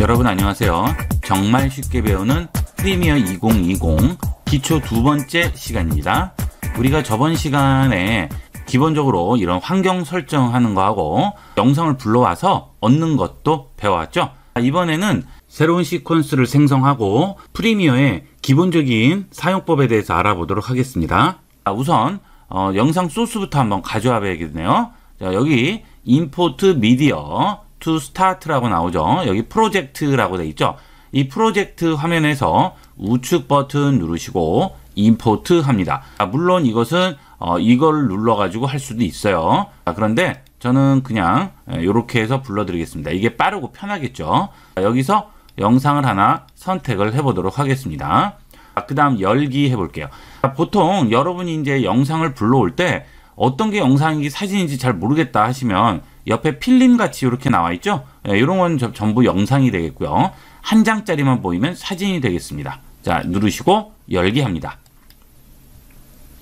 여러분 안녕하세요. 정말 쉽게 배우는 프리미어 2020 기초 두 번째 시간입니다. 우리가 저번 시간에 기본적으로 이런 환경 설정하는 거하고 영상을 불러와서 얻는 것도 배워왔죠. 아, 이번에는 새로운 시퀀스를 생성하고 프리미어의 기본적인 사용법에 대해서 알아보도록 하겠습니다. 아, 우선 어, 영상 소스부터 한번 가져와 봐야겠네요. 자, 여기 import media 투 스타트라고 나오죠. 여기 프로젝트라고 돼 있죠. 이 프로젝트 화면에서 우측 버튼 누르시고 임포트 합니다. 아, 물론 이것은 어, 이걸 눌러가지고 할 수도 있어요. 아, 그런데 저는 그냥 이렇게 예, 해서 불러드리겠습니다. 이게 빠르고 편하겠죠. 아, 여기서 영상을 하나 선택을 해보도록 하겠습니다. 아, 그 다음 열기 해볼게요. 아, 보통 여러분이 이제 영상을 불러올 때 어떤 게 영상인지 사진인지 잘 모르겠다 하시면 옆에 필름 같이 이렇게 나와 있죠. 이런 예, 건 전부 영상이 되겠고요. 한 장짜리만 보이면 사진이 되겠습니다. 자 누르시고 열기 합니다.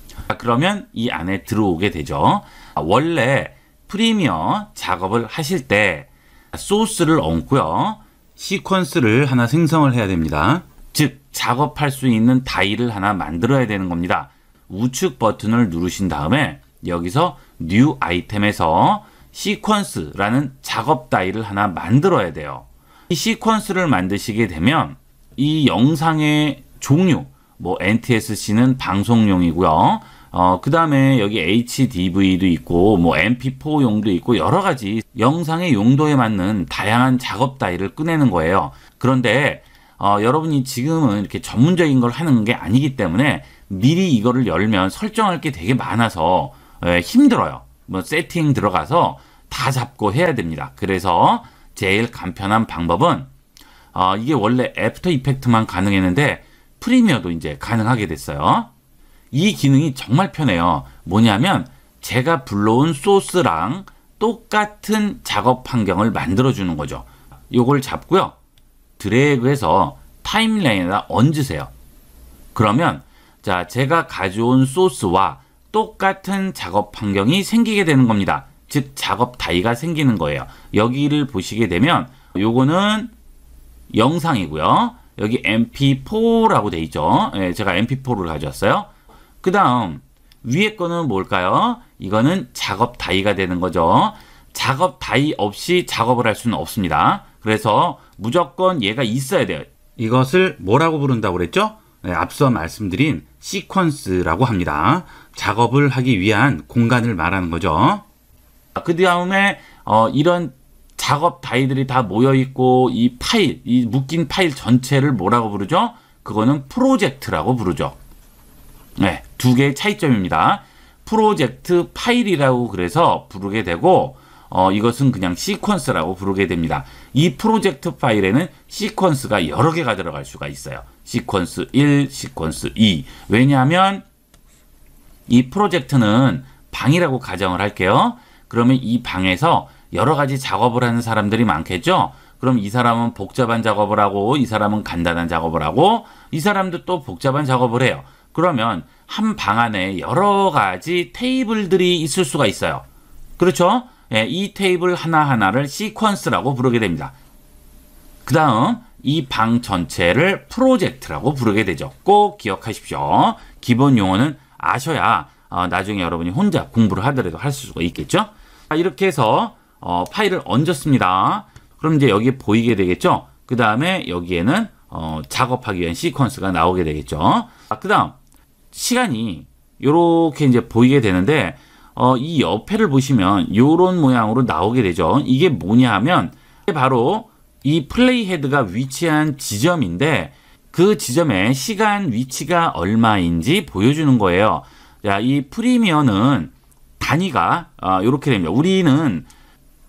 자, 그러면 이 안에 들어오게 되죠. 아, 원래 프리미어 작업을 하실 때 소스를 얹고요. 시퀀스를 하나 생성을 해야 됩니다. 즉 작업할 수 있는 다이를 하나 만들어야 되는 겁니다. 우측 버튼을 누르신 다음에 여기서 뉴 아이템에서 시퀀스라는 작업 다이를 하나 만들어야 돼요. 이 시퀀스를 만드시게 되면 이 영상의 종류, 뭐 NTSC는 방송용이고요. 어, 그 다음에 여기 HDV도 있고, 뭐 MP4용도 있고, 여러 가지 영상의 용도에 맞는 다양한 작업 다이를 꺼내는 거예요. 그런데, 어, 여러분이 지금은 이렇게 전문적인 걸 하는 게 아니기 때문에 미리 이거를 열면 설정할 게 되게 많아서 예, 힘들어요. 뭐 세팅 들어가서 다 잡고 해야 됩니다. 그래서 제일 간편한 방법은 어, 이게 원래 애프터 이펙트만 가능했는데 프리미어도 이제 가능하게 됐어요. 이 기능이 정말 편해요. 뭐냐면 제가 불러온 소스랑 똑같은 작업 환경을 만들어주는 거죠. 이걸 잡고요. 드래그해서 타임라인에다 얹으세요. 그러면 자 제가 가져온 소스와 똑같은 작업 환경이 생기게 되는 겁니다. 즉 작업 다이가 생기는 거예요. 여기를 보시게 되면 요거는 영상이고요. 여기 mp4라고 돼 있죠. 예, 제가 mp4를 가져왔어요. 그 다음 위에 거는 뭘까요? 이거는 작업 다이가 되는 거죠. 작업 다이 없이 작업을 할 수는 없습니다. 그래서 무조건 얘가 있어야 돼요. 이것을 뭐라고 부른다고 그랬죠? 네, 앞서 말씀드린 시퀀스라고 합니다. 작업을 하기 위한 공간을 말하는 거죠. 그 다음에 어, 이런 작업 다이들이 다 모여 있고 이 파일, 이 묶인 파일 전체를 뭐라고 부르죠? 그거는 프로젝트라고 부르죠. 네, 두 개의 차이점입니다. 프로젝트 파일이라고 그래서 부르게 되고 어, 이것은 그냥 시퀀스라고 부르게 됩니다. 이 프로젝트 파일에는 시퀀스가 여러 개가 들어갈 수가 있어요. 시퀀스 1, 시퀀스 2. 왜냐하면 이 프로젝트는 방이라고 가정을 할게요. 그러면 이 방에서 여러 가지 작업을 하는 사람들이 많겠죠? 그럼 이 사람은 복잡한 작업을 하고 이 사람은 간단한 작업을 하고 이 사람도 또 복잡한 작업을 해요. 그러면 한 방 안에 여러 가지 테이블들이 있을 수가 있어요. 그렇죠? 예, 이 테이블 하나하나를 시퀀스라고 부르게 됩니다. 그 다음 이방 전체를 프로젝트라고 부르게 되죠. 꼭 기억하십시오. 기본 용어는 아셔야 어, 나중에 여러분이 혼자 공부를 하더라도 할 수가 있겠죠. 이렇게 해서 어, 파일을 얹었습니다. 그럼 이제 여기 보이게 되겠죠. 그 다음에 여기에는 어, 작업하기 위한 시퀀스가 나오게 되겠죠. 그 다음 시간이 이렇게 이제 보이게 되는데 어, 이 옆에를 보시면 이런 모양으로 나오게 되죠. 이게 뭐냐 하면 바로 이 플레이 헤드가 위치한 지점인데 그지점의 시간 위치가 얼마인지 보여주는 거예요. 자, 이 프리미어는 단위가 어, 이렇게 됩니다. 우리는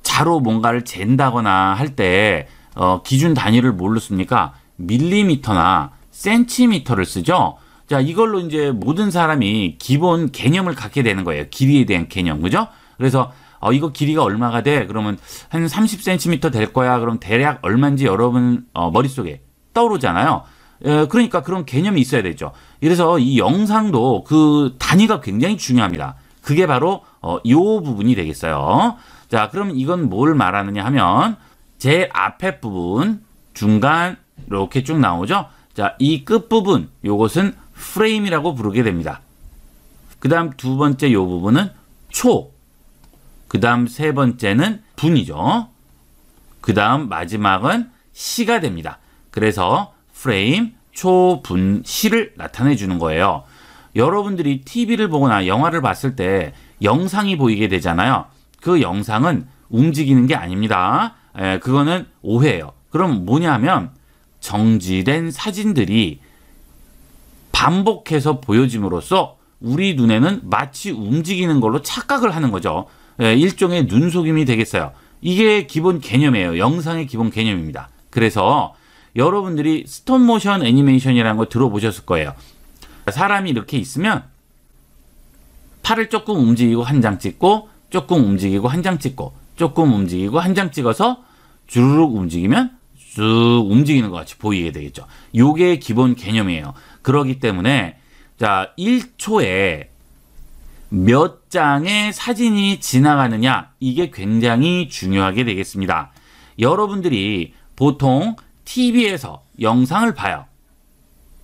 자로 뭔가를 잰다거나 할때 어, 기준 단위를 뭘로 씁니까? 밀리미터나 센티미터를 쓰죠. 자, 이걸로 이제 모든 사람이 기본 개념을 갖게 되는 거예요. 길이에 대한 개념, 그죠? 그래서 어, 이거 길이가 얼마가 돼? 그러면 한 30cm 될 거야. 그럼 대략 얼마인지 여러분 어, 머릿속에 떠오르잖아요. 에, 예, 그러니까 그런 개념이 있어야 되죠. 그래서 이 영상도 그 단위가 굉장히 중요합니다. 그게 바로 어, 이 부분이 되겠어요. 자, 그럼 이건 뭘 말하느냐 하면 제 앞에 부분, 중간 이렇게 쭉 나오죠. 자, 이 끝부분 요것은 프레임이라고 부르게 됩니다. 그 다음 두 번째 요 부분은 초그 다음 세 번째는 분이죠. 그 다음 마지막은 시가 됩니다. 그래서 프레임, 초분, 시를 나타내 주는 거예요. 여러분들이 TV를 보거나 영화를 봤을 때 영상이 보이게 되잖아요. 그 영상은 움직이는 게 아닙니다. 에, 예, 그거는 오해예요. 그럼 뭐냐면 정지된 사진들이 반복해서 보여짐으로써 우리 눈에는 마치 움직이는 걸로 착각을 하는 거죠. 예, 일종의 눈속임이 되겠어요. 이게 기본 개념이에요. 영상의 기본 개념입니다. 그래서 여러분들이 스톱모션 애니메이션이라는 거 들어보셨을 거예요. 사람이 이렇게 있으면 팔을 조금 움직이고 한 장 찍고 조금 움직이고 한 장 찍고 조금 움직이고 한 장 찍어서 주르륵 움직이면 쭉 움직이는 것 같이 보이게 되겠죠. 요게 기본 개념이에요. 그러기 때문에 자 1초에 몇 장의 사진이 지나가느냐 이게 굉장히 중요하게 되겠습니다. 여러분들이 보통 TV에서 영상을 봐요.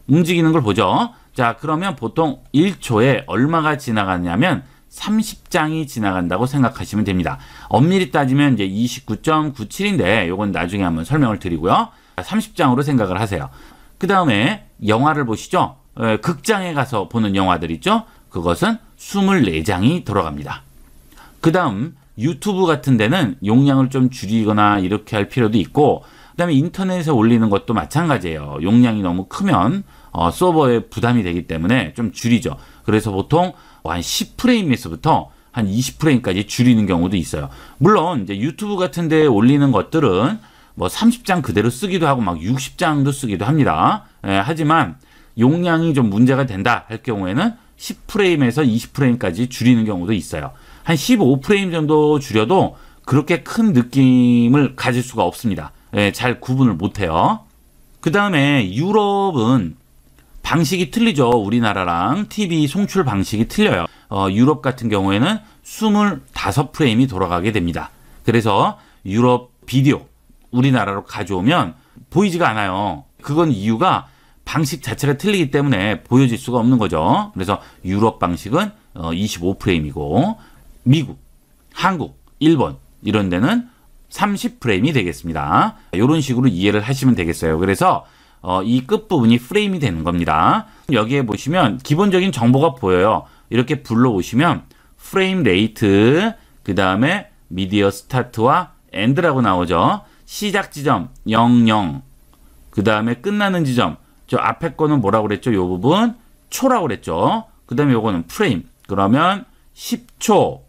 움직이는 걸 보죠. 자 그러면 보통 1초에 얼마가 지나갔냐면 30장이 지나간다고 생각하시면 됩니다. 엄밀히 따지면 이제 29.97인데 이건 나중에 한번 설명을 드리고요. 30장으로 생각을 하세요. 그 다음에 영화를 보시죠. 예, 극장에 가서 보는 영화들 있죠. 그것은 24장이 들어갑니다. 그 다음 유튜브 같은 데는 용량을 좀 줄이거나 이렇게 할 필요도 있고 그 다음에 인터넷에 올리는 것도 마찬가지예요. 용량이 너무 크면 어, 서버에 부담이 되기 때문에 좀 줄이죠. 그래서 보통 한 10프레임에서부터 한 20프레임까지 줄이는 경우도 있어요. 물론 이제 유튜브 같은 데 올리는 것들은 뭐 30장 그대로 쓰기도 하고 막 60장도 쓰기도 합니다. 예, 하지만 용량이 좀 문제가 된다 할 경우에는 10프레임에서 20프레임까지 줄이는 경우도 있어요. 한 15프레임 정도 줄여도 그렇게 큰 느낌을 가질 수가 없습니다. 예, 잘 구분을 못해요. 그 다음에 유럽은 방식이 틀리죠. 우리나라랑 TV 송출 방식이 틀려요. 어, 유럽 같은 경우에는 25프레임이 돌아가게 됩니다. 그래서 유럽 비디오 우리나라로 가져오면 보이지가 않아요. 그건 이유가 방식 자체가 틀리기 때문에 보여질 수가 없는 거죠. 그래서 유럽 방식은 25프레임이고 어, 미국, 한국, 일본 이런 데는 30프레임이 되겠습니다. 이런 식으로 이해를 하시면 되겠어요. 그래서 어, 이 끝부분이 프레임이 되는 겁니다. 여기에 보시면 기본적인 정보가 보여요. 이렇게 불러오시면 프레임 레이트, 그 다음에 미디어 스타트와 엔드라고 나오죠. 시작 지점 00, 그 다음에 끝나는 지점 저 앞에 거는 뭐라고 그랬죠? 요 부분 초라고 그랬죠. 그 다음에 요거는 프레임. 그러면 10초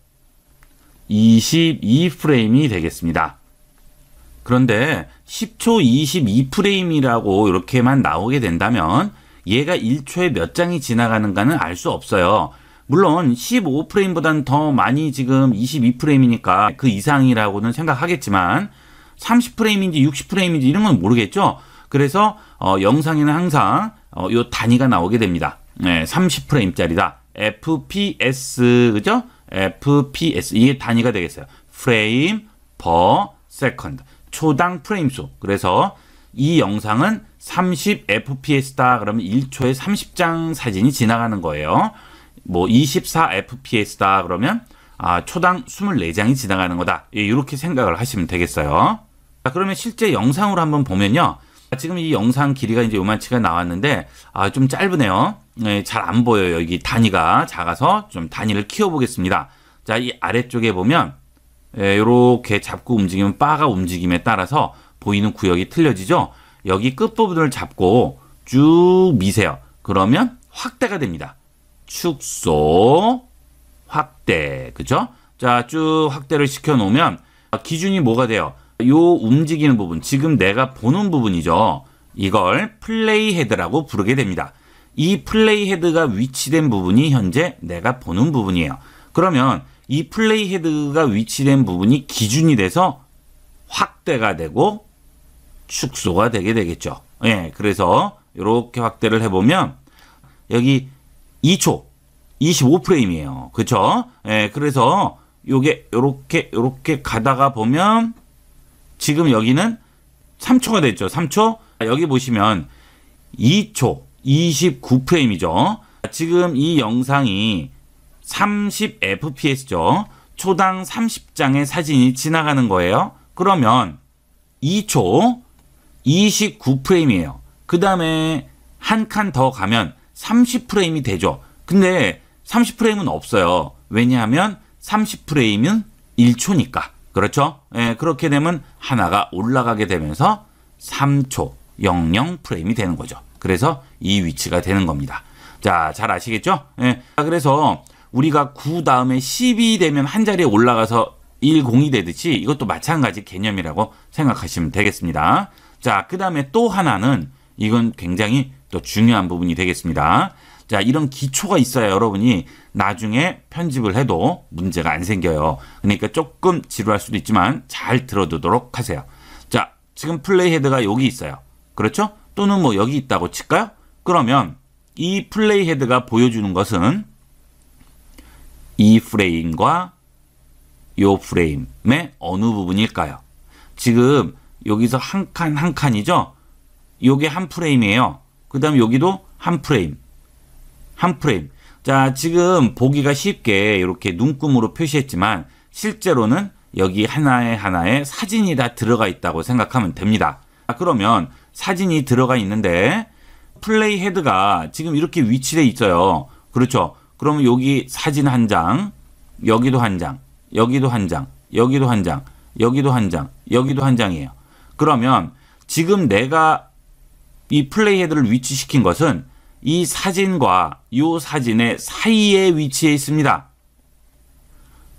22프레임이 되겠습니다. 그런데 10초 22프레임이라고 이렇게만 나오게 된다면 얘가 1초에 몇 장이 지나가는가는 알 수 없어요. 물론 15프레임보다는 더 많이 지금 22프레임이니까 그 이상이라고는 생각하겠지만 30프레임인지 60프레임인지 이런 건 모르겠죠. 그래서 어, 영상에는 항상 어, 요 단위가 나오게 됩니다. 네, 30프레임짜리다. FPS 그죠? FPS 이게 단위가 되겠어요. 프레임 p 세컨드 초당 프레임 수. 그래서 이 영상은 30 FPS다. 그러면 1초에 30장 사진이 지나가는 거예요. 뭐 24 FPS다. 그러면 아, 초당 24장이 지나가는 거다. 이렇게 예, 생각을 하시면 되겠어요. 자, 그러면 실제 영상으로 한번 보면요. 지금 이 영상 길이가 이제 요만치가 나왔는데 아, 좀 짧으네요. 네, 잘안 보여요. 여기 단위가 작아서 좀 단위를 키워보겠습니다. 자, 이 아래쪽에 보면 이렇게 예, 잡고 움직이면 바가 움직임에 따라서 보이는 구역이 틀려지죠. 여기 끝부분을 잡고 쭉 미세요. 그러면 확대가 됩니다. 축소, 확대, 그죠? 자, 쭉 확대를 시켜놓으면 기준이 뭐가 돼요? 요 움직이는 부분, 지금 내가 보는 부분이죠. 이걸 플레이 헤드라고 부르게 됩니다. 이 플레이 헤드가 위치된 부분이 현재 내가 보는 부분이에요. 그러면 이 플레이 헤드가 위치된 부분이 기준이 돼서 확대가 되고 축소가 되게 되겠죠. 예, 그래서 이렇게 확대를 해보면 여기 2초 25프레임이에요. 그쵸? 예, 그래서 요게 요렇게 요렇게 가다가 보면 지금 여기는 3초가 됐죠. 3초. 여기 보시면 2초 29프레임이죠. 지금 이 영상이 30fps죠. 초당 30장의 사진이 지나가는 거예요. 그러면 2초 29프레임이에요. 그 다음에 한 칸 더 가면 30프레임이 되죠. 근데 30프레임은 없어요. 왜냐하면 30프레임은 1초니까. 그렇죠? 예, 그렇게 되면 하나가 올라가게 되면서 3초 00 프레임이 되는 거죠. 그래서 이 위치가 되는 겁니다. 자, 잘 아시겠죠? 예. 그래서 우리가 9 다음에 10이 되면 한 자리에 올라가서 10이 되듯이 이것도 마찬가지 개념이라고 생각하시면 되겠습니다. 자, 그 다음에 또 하나는 이건 굉장히 또 중요한 부분이 되겠습니다. 자, 이런 기초가 있어야 여러분이 나중에 편집을 해도 문제가 안 생겨요. 그러니까 조금 지루할 수도 있지만 잘 들어두도록 하세요. 자, 지금 플레이 헤드가 여기 있어요. 그렇죠? 또는 뭐 여기 있다고 칠까요? 그러면 이 플레이 헤드가 보여주는 것은 이 프레임과 요 프레임의 어느 부분일까요? 지금 여기서 한 칸 한 칸이죠? 요게 한 프레임이에요. 그 다음 여기도 한 프레임. 한 프레임. 자, 지금 보기가 쉽게 이렇게 눈금으로 표시했지만 실제로는 여기 하나에 하나에 사진이 다 들어가 있다고 생각하면 됩니다. 아, 그러면 사진이 들어가 있는데 플레이 헤드가 지금 이렇게 위치되어 있어요. 그렇죠. 그러면 여기 사진 한 장, 여기도 한 장, 여기도 한 장, 여기도 한 장, 여기도 한 장, 여기도 한 장이에요. 그러면 지금 내가 이 플레이 헤드를 위치시킨 것은 이 사진과 이 사진의 사이에 위치해 있습니다.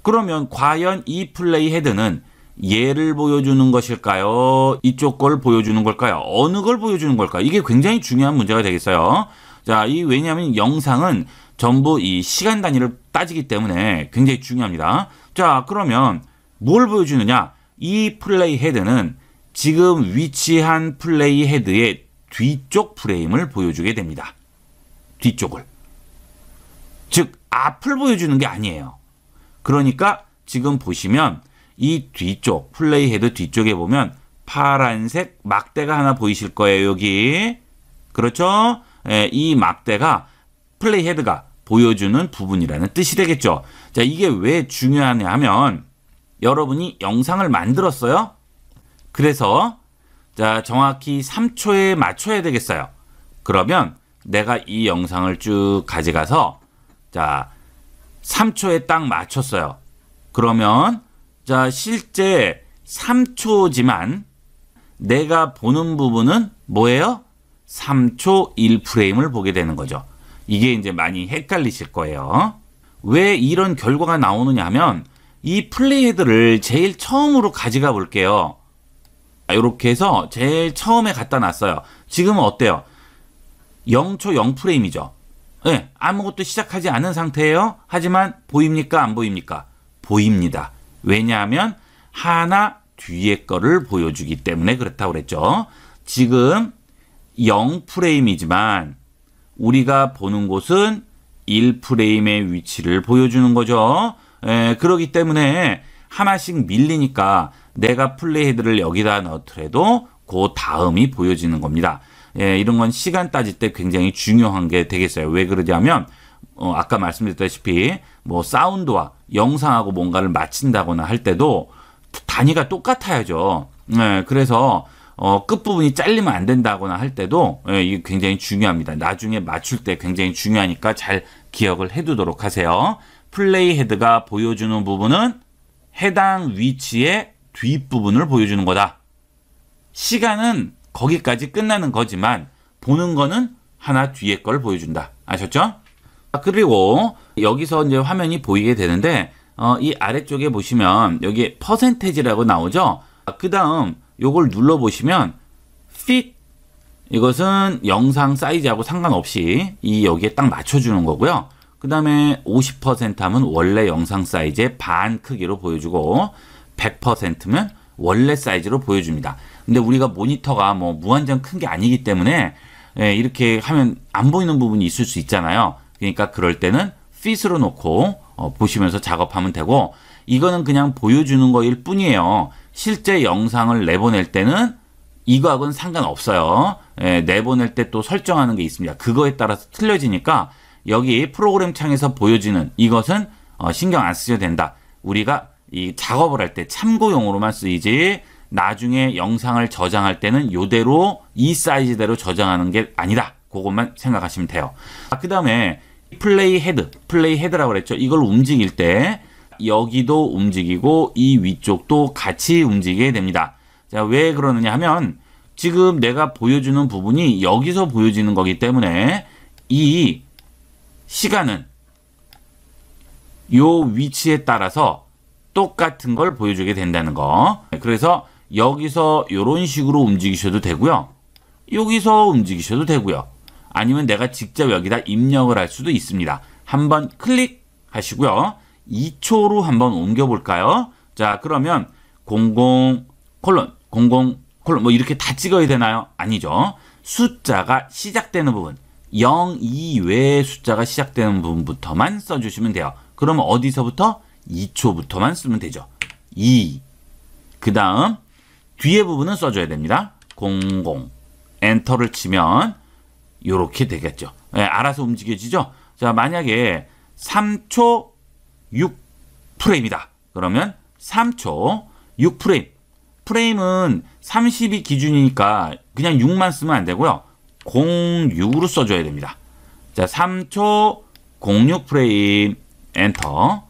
그러면 과연 이 플레이 헤드는 얘를 보여주는 것일까요? 이쪽 걸 보여주는 걸까요? 어느 걸 보여주는 걸까요? 이게 굉장히 중요한 문제가 되겠어요. 자, 이 왜냐하면 영상은 전부 이 시간 단위를 따지기 때문에 굉장히 중요합니다. 자, 그러면 뭘 보여주느냐? 이 플레이 헤드는 지금 위치한 플레이 헤드의 뒤쪽 프레임을 보여주게 됩니다. 뒤쪽을. 즉, 앞을 보여주는 게 아니에요. 그러니까 지금 보시면 이 뒤쪽, 플레이 헤드 뒤쪽에 보면 파란색 막대가 하나 보이실 거예요, 여기. 그렇죠? 예, 이 막대가 플레이 헤드가 보여주는 부분이라는 뜻이 되겠죠. 자, 이게 왜 중요하냐 하면 여러분이 영상을 만들었어요. 그래서 자, 정확히 3초에 맞춰야 되겠어요. 그러면 내가 이 영상을 쭉 가져가서 자 3초에 딱 맞췄어요. 그러면 자 실제 3초지만 내가 보는 부분은 뭐예요? 3초 1프레임을 보게 되는 거죠. 이게 이제 많이 헷갈리실 거예요. 왜 이런 결과가 나오느냐 하면 이 플레이헤드를 제일 처음으로 가져가 볼게요. 이렇게 아, 해서 제일 처음에 갖다 놨어요. 지금은 어때요? 0초 0프레임이죠. 예, 네, 아무것도 시작하지 않은 상태예요. 하지만 보입니까? 안 보입니까? 보입니다. 왜냐하면 하나 뒤에 거를 보여주기 때문에 그렇다고 그랬죠. 지금 0프레임이지만 우리가 보는 곳은 1프레임의 위치를 보여주는 거죠. 예, 그러기 때문에 하나씩 밀리니까 내가 플레이헤드를 여기다 넣더라도 그 다음이 보여지는 겁니다. 예, 이런 건 시간 따질 때 굉장히 중요한 게 되겠어요. 왜 그러냐면 어, 아까 말씀드렸다시피 뭐 사운드와 영상하고 뭔가를 맞춘다거나 할 때도 단위가 똑같아야죠. 예, 그래서 어, 끝부분이 잘리면 안 된다거나 할 때도 예, 이게 굉장히 중요합니다. 나중에 맞출 때 굉장히 중요하니까 잘 기억을 해두도록 하세요. 플레이 헤드가 보여주는 부분은 해당 위치의 뒷부분을 보여주는 거다. 시간은 거기까지 끝나는 거지만 보는 거는 하나 뒤에 걸 보여준다. 아셨죠? 아, 그리고 여기서 이제 화면이 보이게 되는데 어, 이 아래쪽에 보시면 여기 에 퍼센테지라고 나오죠. 아, 그 다음 이걸 눌러보시면 fit 이것은 영상 사이즈하고 상관없이 이 여기에 딱 맞춰주는 거고요. 그 다음에 50% 하면 원래 영상 사이즈의 반 크기로 보여주고 100%면 원래 사이즈로 보여줍니다. 근데 우리가 모니터가 뭐 무한정 큰 게 아니기 때문에 예, 이렇게 하면 안 보이는 부분이 있을 수 있잖아요. 그러니까 그럴 때는 핏으로 놓고 어, 보시면서 작업하면 되고 이거는 그냥 보여주는 거일 뿐이에요. 실제 영상을 내보낼 때는 이거하고는 상관없어요. 예, 내보낼 때 또 설정하는 게 있습니다. 그거에 따라서 틀려지니까 여기 프로그램 창에서 보여지는 이것은 어, 신경 안 쓰셔도 된다. 우리가 이 작업을 할 때 참고용으로만 쓰이지 나중에 영상을 저장할 때는 이대로 이 사이즈대로 저장하는 게 아니다. 그것만 생각하시면 돼요. 아, 그 다음에 플레이 헤드, 플레이 헤드라고 그랬죠. 이걸 움직일 때 여기도 움직이고 이 위쪽도 같이 움직이게 됩니다. 자, 왜 그러느냐 하면 지금 내가 보여주는 부분이 여기서 보여지는 거기 때문에 이 시간은 요 위치에 따라서 똑같은 걸 보여주게 된다는 거. 그래서 여기서 이런 식으로 움직이셔도 되고요. 여기서 움직이셔도 되고요. 아니면 내가 직접 여기다 입력을 할 수도 있습니다. 한번 클릭하시고요. 2초로 한번 옮겨볼까요? 자 그러면 00 콜론 00 콜론 뭐 이렇게 다 찍어야 되나요? 아니죠. 숫자가 시작되는 부분 0 이외의 숫자가 시작되는 부분부터만 써주시면 돼요. 그러면 어디서부터? 2초부터만 쓰면 되죠. 2. 그 다음 뒤에 부분은 써줘야 됩니다. 00 엔터를 치면 이렇게 되겠죠. 네, 알아서 움직여지죠. 자 만약에 3초 6프레임이다. 그러면 3초 6프레임. 프레임은 3 2 기준이니까 그냥 6만 쓰면 안 되고요. 06으로 써줘야 됩니다. 자 3초 06 프레임 엔터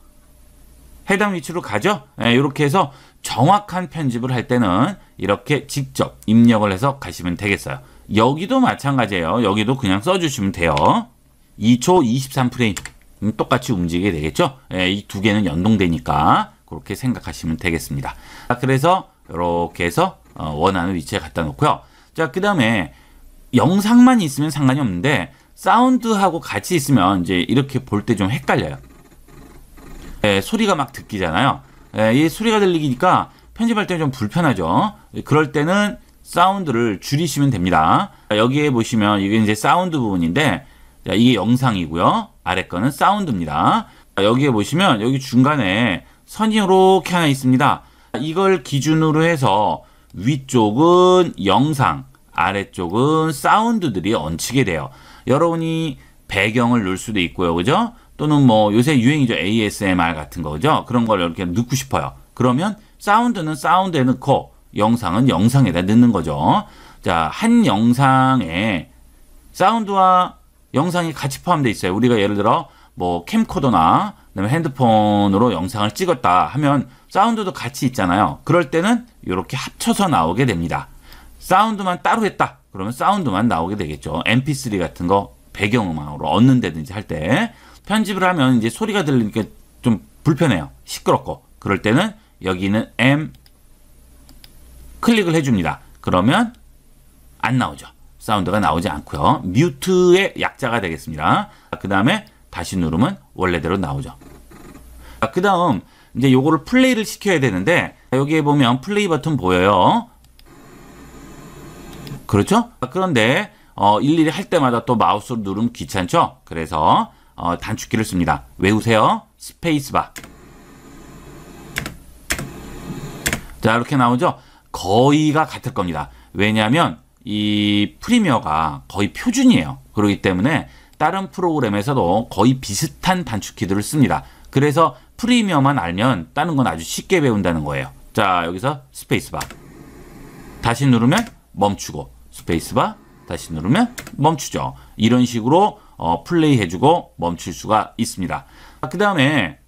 해당 위치로 가죠. 네, 예, 이렇게 해서 정확한 편집을 할 때는 이렇게 직접 입력을 해서 가시면 되겠어요. 여기도 마찬가지예요. 여기도 그냥 써주시면 돼요. 2초 23프레임 똑같이 움직이게 되겠죠? 예, 이 두 개는 연동되니까 그렇게 생각하시면 되겠습니다. 그래서 이렇게 해서 어, 원하는 위치에 갖다 놓고요. 자, 그 다음에 영상만 있으면 상관이 없는데 사운드하고 같이 있으면 이제 이렇게 볼 때 좀 헷갈려요. 예, 소리가 막 듣기잖아요. 예, 이 소리가 들리니까 편집할 때 좀 불편하죠. 그럴 때는 사운드를 줄이시면 됩니다. 여기에 보시면 이게 이제 사운드 부분인데 이게 영상이고요. 아래 거는 사운드입니다. 여기에 보시면 여기 중간에 선이 이렇게 하나 있습니다. 이걸 기준으로 해서 위쪽은 영상, 아래쪽은 사운드들이 얹히게 돼요. 여러분이 배경을 넣을 수도 있고요. 그죠? 또는 뭐 요새 유행이죠. ASMR 같은 거죠. 그런 걸 이렇게 넣고 싶어요. 그러면 사운드는 사운드에 넣고 영상은 영상에다 넣는 거죠. 자, 한 영상에 사운드와 영상이 같이 포함되어 있어요. 우리가 예를 들어 뭐 캠코더나 그다음에 핸드폰으로 영상을 찍었다 하면 사운드도 같이 있잖아요. 그럴 때는 이렇게 합쳐서 나오게 됩니다. 사운드만 따로 했다. 그러면 사운드만 나오게 되겠죠. mp3 같은 거 배경음악으로 얻는다든지 할 때. 편집을 하면 이제 소리가 들리니까 좀 불편해요. 시끄럽고. 그럴 때는 여기는 M 클릭을 해줍니다. 그러면 안 나오죠. 사운드가 나오지 않고요. 뮤트의 약자가 되겠습니다. 그 다음에 다시 누르면 원래대로 나오죠. 그 다음 이제 요거를 플레이를 시켜야 되는데 여기에 보면 플레이 버튼 보여요. 그렇죠? 그런데 어, 일일이 할 때마다 또 마우스를 누르면 귀찮죠? 그래서 어, 단축키를 씁니다. 외우세요. 스페이스바. 자 이렇게 나오죠. 거의가 같을 겁니다. 왜냐하면 이 프리미어가 거의 표준이에요. 그렇기 때문에 다른 프로그램에서도 거의 비슷한 단축키들을 씁니다. 그래서 프리미어만 알면 다른 건 아주 쉽게 배운다는 거예요. 자 여기서 스페이스바 다시 누르면 멈추고 스페이스바 다시 누르면 멈추죠. 이런 식으로 어, 플레이해주고 멈출 수가 있습니다. 아, 그 다음에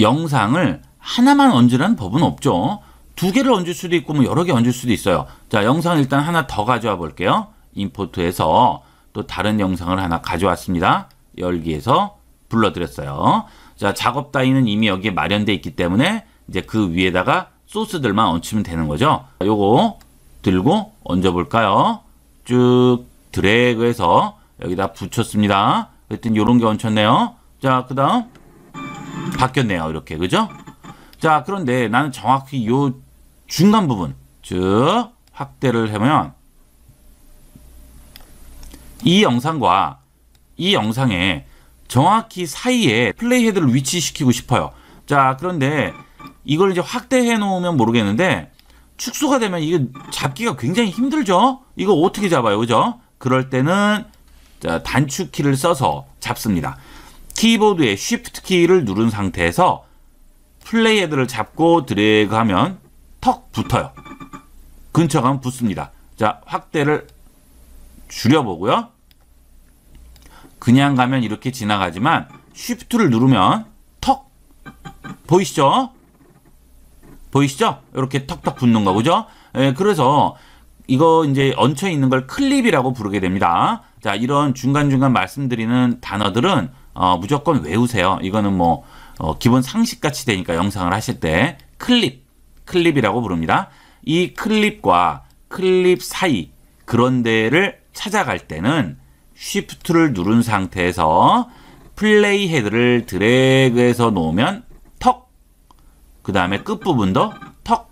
영상을 하나만 얹으라는 법은 없죠. 두 개를 얹을 수도 있고 뭐 여러 개 얹을 수도 있어요. 자, 영상 일단 하나 더 가져와 볼게요. 임포트에서 또 다른 영상을 하나 가져왔습니다. 열기에서 불러드렸어요. 자, 작업 따위는 이미 여기에 마련되어 있기 때문에 이제 그 위에다가 소스들만 얹히면 되는 거죠. 요거 들고 얹어 볼까요? 쭉 드래그해서 여기다 붙였습니다. 그랬더니 이런 게 얹혔네요. 자, 그 다음 바뀌었네요. 이렇게 그죠? 자, 그런데 나는 정확히 이 중간 부분 즉 확대를 해보면 이 영상과 이 영상에 정확히 사이에 플레이 헤드를 위치시키고 싶어요. 자, 그런데 이걸 이제 확대해 놓으면 모르겠는데 축소가 되면 이게 잡기가 굉장히 힘들죠? 이거 어떻게 잡아요? 그죠? 그럴 때는 단축 키를 써서 잡습니다. 키보드에 Shift 키를 누른 상태에서 플레이 헤드를 잡고 드래그 하면 턱 붙어요. 근처 가면 붙습니다. 자, 확대를 줄여보고요. 그냥 가면 이렇게 지나가지만 Shift를 누르면 턱 보이시죠? 보이시죠? 이렇게 턱턱 붙는 거 보죠? 예, 그래서 이거 이제 얹혀 있는 걸 클립이라고 부르게 됩니다. 자, 이런 중간중간 말씀드리는 단어들은 어, 무조건 외우세요. 이거는 뭐 어, 기본 상식같이 되니까 영상을 하실 때 클립, 클립이라고 부릅니다. 이 클립과 클립 사이 그런 데를 찾아갈 때는 쉬프트를 누른 상태에서 플레이 헤드를 드래그해서 놓으면 턱, 그 다음에 끝부분도 턱,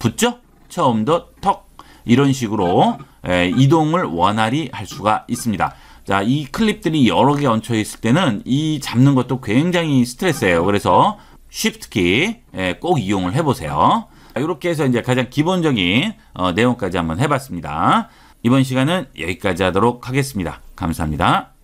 붙죠? 처음도 턱, 이런 식으로 예, 이동을 원활히 할 수가 있습니다. 자, 이 클립들이 여러 개 얹혀 있을 때는 이 잡는 것도 굉장히 스트레스예요. 그래서 s h i 키꼭 이용을 해보세요. 이렇게 해서 이제 가장 기본적인 어, 내용까지 한번 해봤습니다. 이번 시간은 여기까지 하도록 하겠습니다. 감사합니다.